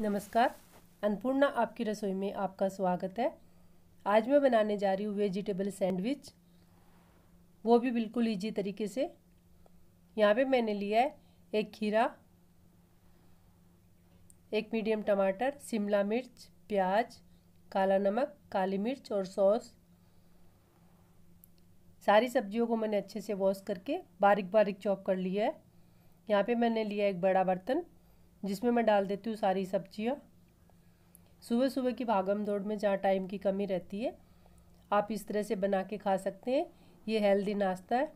नमस्कार अन्नपूर्णा आपकी रसोई में आपका स्वागत है आज मैं बनाने जा रही हूँ वेजिटेबल सैंडविच वो भी बिल्कुल इजी तरीके से यहाँ पे मैंने लिया है एक खीरा एक मीडियम टमाटर शिमला मिर्च प्याज काला नमक काली मिर्च और सॉस सारी सब्जियों को मैंने अच्छे से वॉश करके बारीक बारीक चॉप कर लिया है यहाँ पे मैंने लिया एक बड़ा बर्तन जिसमें मैं डाल देती हूँ सारी सब्जियाँ सुबह सुबह की भागम दौड़ में जहाँ टाइम की कमी रहती है आप इस तरह से बना के खा सकते हैं ये हेल्दी नाश्ता है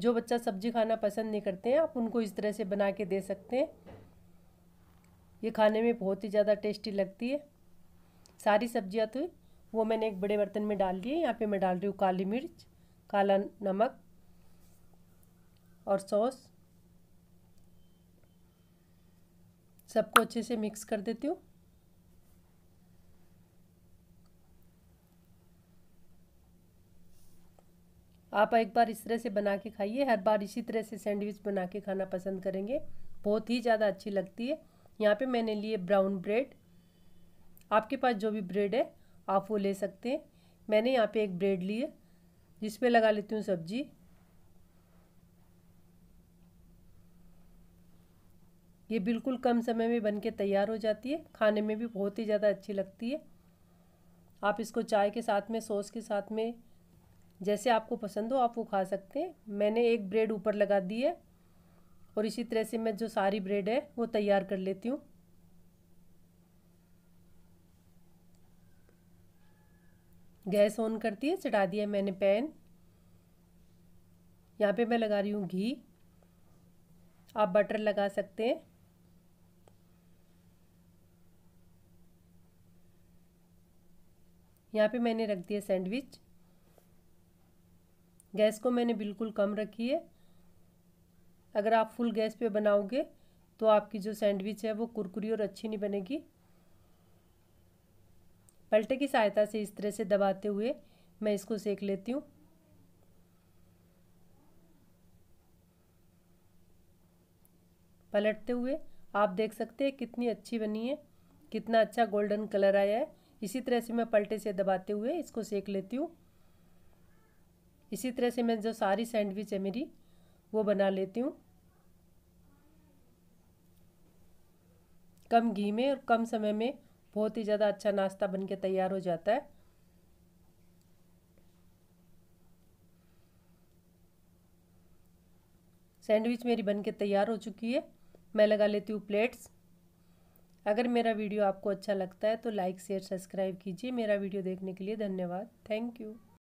जो बच्चा सब्जी खाना पसंद नहीं करते हैं आप उनको इस तरह से बना के दे सकते हैं ये खाने में बहुत ही ज़्यादा टेस्टी लगती है सारी सब्जियाँ तो वो मैंने एक बड़े बर्तन में डाल दी है यहाँ पे मैं डाल रही हूँ काली मिर्च काला नमक और सॉस सबको अच्छे से मिक्स कर देती हूँ आप एक बार इस तरह से बना के खाइए हर बार इसी तरह से सैंडविच बना के खाना पसंद करेंगे बहुत ही ज़्यादा अच्छी लगती है यहाँ पे मैंने लिए ब्राउन ब्रेड आपके पास जो भी ब्रेड है आप वो ले सकते हैं मैंने यहाँ पे एक ब्रेड लिए जिसमें लगा लेती हूँ सब्जी ये बिल्कुल कम समय में बन के तैयार हो जाती है खाने में भी बहुत ही ज़्यादा अच्छी लगती है आप इसको चाय के साथ में सॉस के साथ में जैसे आपको पसंद हो आप वो खा सकते हैं मैंने एक ब्रेड ऊपर लगा दी है और इसी तरह से मैं जो सारी ब्रेड है वो तैयार कर लेती हूँ गैस ऑन करती है चढ़ा दिया मैंने पैन यहाँ पे मैं लगा रही हूँ घी आप बटर लगा सकते हैं यहाँ पे मैंने रख दिया सैंडविच गैस को मैंने बिल्कुल कम रखी है अगर आप फुल गैस पे बनाओगे तो आपकी जो सैंडविच है वो कुरकुरी और अच्छी नहीं बनेगी पलटे की सहायता से इस तरह से दबाते हुए मैं इसको सेक लेती हूँ पलटते हुए आप देख सकते हैं कितनी अच्छी बनी है कितना अच्छा गोल्डन कलर आया है इसी तरह से मैं पलटे से दबाते हुए इसको सेक लेती हूँ इसी तरह से मैं जो सारी सैंडविच है मेरी वो बना लेती हूँ कम घी में और कम समय में बहुत ही ज़्यादा अच्छा नाश्ता बन के तैयार हो जाता है सैंडविच मेरी बन के तैयार हो चुकी है मैं लगा लेती हूँ प्लेट्स अगर मेरा वीडियो आपको अच्छा लगता है तो लाइक शेयर सब्सक्राइब कीजिए मेरा वीडियो देखने के लिए धन्यवाद थैंक यू